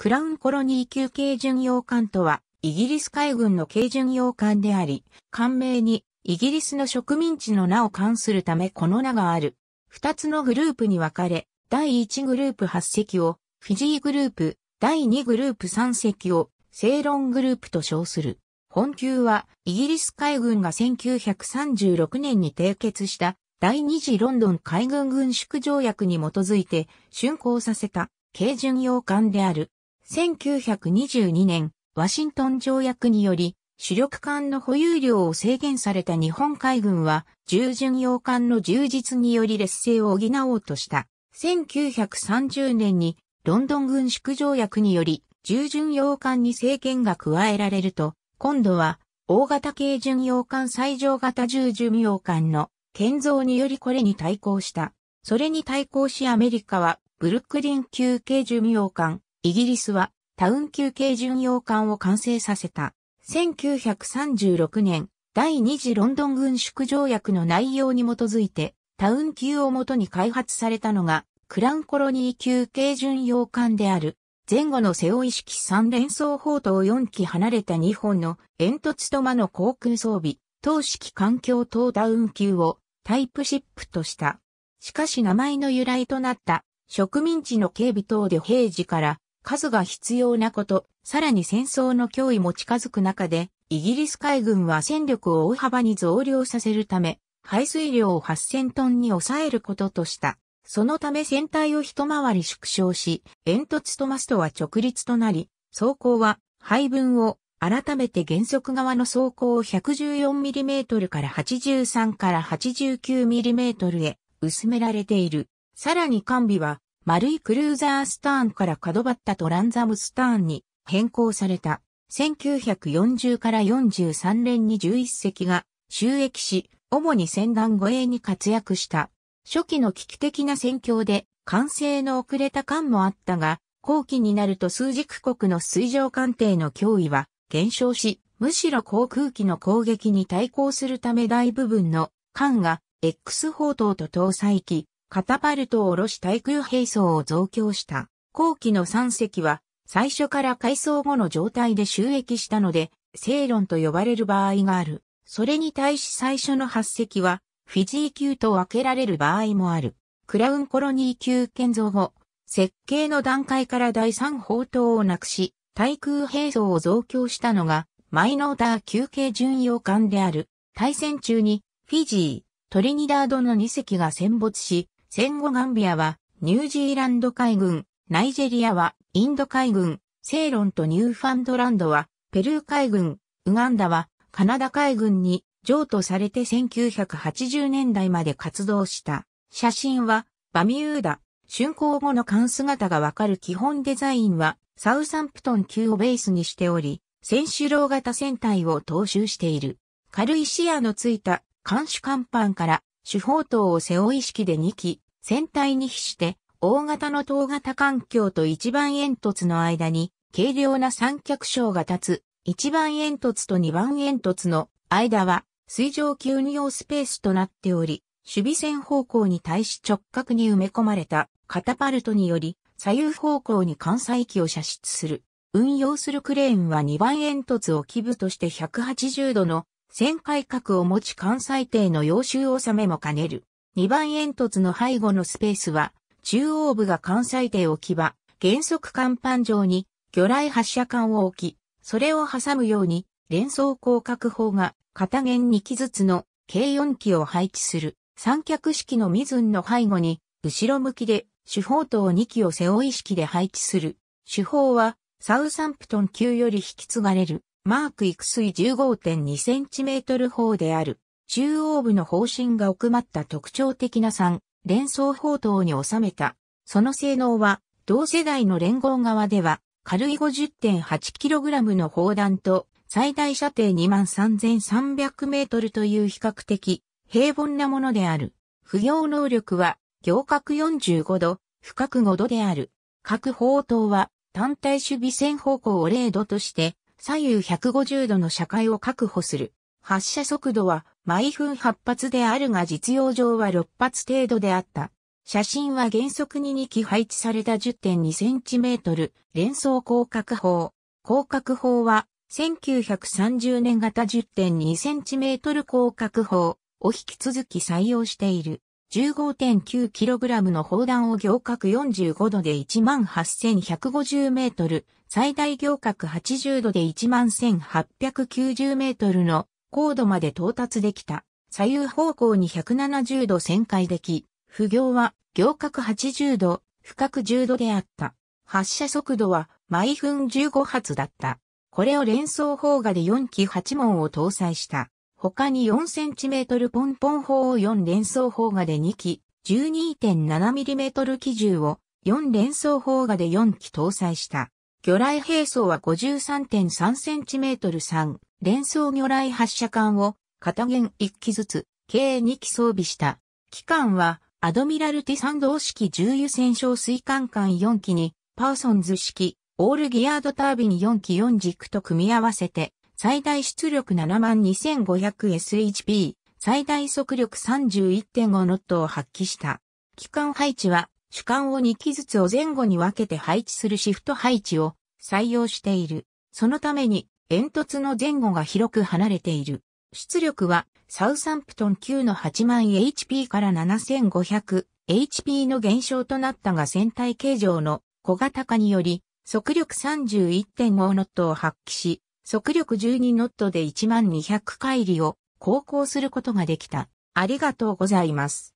クラウンコロニー級軽巡洋艦とは、イギリス海軍の軽巡洋艦であり、艦名にイギリスの植民地の名を冠するためこの名がある。二つのグループに分かれ、第一グループ八隻をフィジーグループ、第二グループ三隻をセイロングループと称する。本級はイギリス海軍が1936年に締結した第二次ロンドン海軍軍縮条約に基づいて竣工させた軽巡洋艦である。1922年、ワシントン条約により、主力艦の保有量を制限された日本海軍は、従巡洋艦の充実により劣勢を補おうとした。1930年に、ロンドン軍縮条約により、従巡洋艦に政権が加えられると、今度は、大型軽巡洋艦最上型従巡洋艦の建造によりこれに対抗した。それに対抗しアメリカは、ブルックリン級軽巡洋艦、イギリスはタウン級軽巡洋艦を完成させた。1936年、第二次ロンドン軍縮条約の内容に基づいて、タウン級をもとに開発されたのが、クランコロニー級軽巡洋艦である。前後の背負い式3連装砲塔4機離れた2本の煙突と間の航空装備、等式環境等ダウン級をタイプシップとした。しかし名前の由来となった植民地の警備等で平時から数が必要なこと、さらに戦争の脅威も近づく中で、イギリス海軍は戦力を大幅に増量させるため、排水量を8000トンに抑えることとした。そのため船体を一回り縮小し、煙突とマストは直立となり、走行は配分を改めて原則側の走行を 114mm から 83-89mm へ薄められている。さらに完備は丸いクルーザースターンから角張ったトランザムスターンに変更された1940から43年に11隻が収益し、主に戦艦護衛に活躍した。初期の危機的な戦況で完成の遅れた感もあったが、後期になると数軸国の水上艦艇の脅威は減少し、むしろ航空機の攻撃に対抗するため大部分の艦が X 砲塔と搭載機、カタパルトを下ろし対空兵装を増強した後期の3隻は最初から改装後の状態で収益したので、正論と呼ばれる場合がある。それに対し最初の8隻は、フィジー級と分けられる場合もある。クラウンコロニー級建造後、設計の段階から第3砲塔をなくし、対空兵装を増強したのが、マイノーダー級系巡洋艦である。対戦中に、フィジー、トリニダードの2隻が戦没し、戦後ガンビアはニュージーランド海軍、ナイジェリアはインド海軍、セイロンとニューファンドランドはペルー海軍、ウガンダはカナダ海軍に譲渡されて1980年代まで活動した。写真はバミューダ、竣工後の艦姿がわかる基本デザインはサウサンプトン級をベースにしており、選手楼型船体を踏襲している。軽い視野のついた艦首甲板から主砲塔を背負い式で2機、船体に比して、大型の塔型環境と一番煙突の間に、軽量な三脚章が立つ、一番煙突と二番煙突の間は、水上吸入用スペースとなっており、守備線方向に対し直角に埋め込まれたカタパルトにより左右方向に関西機を射出する。運用するクレーンは2番煙突を基部として180度の旋回角を持ち関西帝の要衆納めも兼ねる。二番煙突の背後のスペースは、中央部が関西帝置き場、原則甲板上に、魚雷発射管を置き、それを挟むように、連装広角砲が、片弦2機ずつの、計4機を配置する。三脚式のミズンの背後に、後ろ向きで、主砲塔2機を背負い式で配置する。主砲は、サウサンプトン級より引き継がれる。マーク育水 15.2cm 砲である。中央部の方針が奥まった特徴的な3連装砲塔に収めた。その性能は、同世代の連合側では、軽い 50.8kg の砲弾と、最大射程 23,300m という比較的平凡なものである。不要能力は、行角45度、不く5度である。各砲塔は、単体守備線方向を0度として、左右150度の車界を確保する。発射速度は毎分8発であるが実用上は6発程度であった。写真は原則に2機配置された 10.2cm 連装広角砲。広角砲は1930年型 10.2cm 広角砲を引き続き採用している。15.9kg の砲弾を行角45度で18,150メートル、最大行角80度で11,890メートルの高度まで到達できた。左右方向に170度旋回でき、不行は行角80度、深く10度であった。発射速度は毎分15発だった。これを連想砲画で4機8門を搭載した。他に 4cm ポンポン砲を4連装砲画で2機、12.7mm 機銃を4連装砲画で4機搭載した。魚雷兵装は 53.3cm3 連装魚雷発射管を片弦1機ずつ計2機装備した。機関はアドミラルティ3動式重油戦勝水管管4機にパーソンズ式オールギアードタービン4機4軸と組み合わせて最大出力 72500SHP、最大速力31.5ノットを発揮した。機関配置は、主管を2機ずつを前後に分けて配置するシフト配置を採用している。そのために、煙突の前後が広く離れている。出力は、サウサンプトン級の8万 HP から 7500HP の減少となったが船体形状の小型化により、速力31.5ノットを発揮し、速力12ノットで1200回里を航行することができた。ありがとうございます。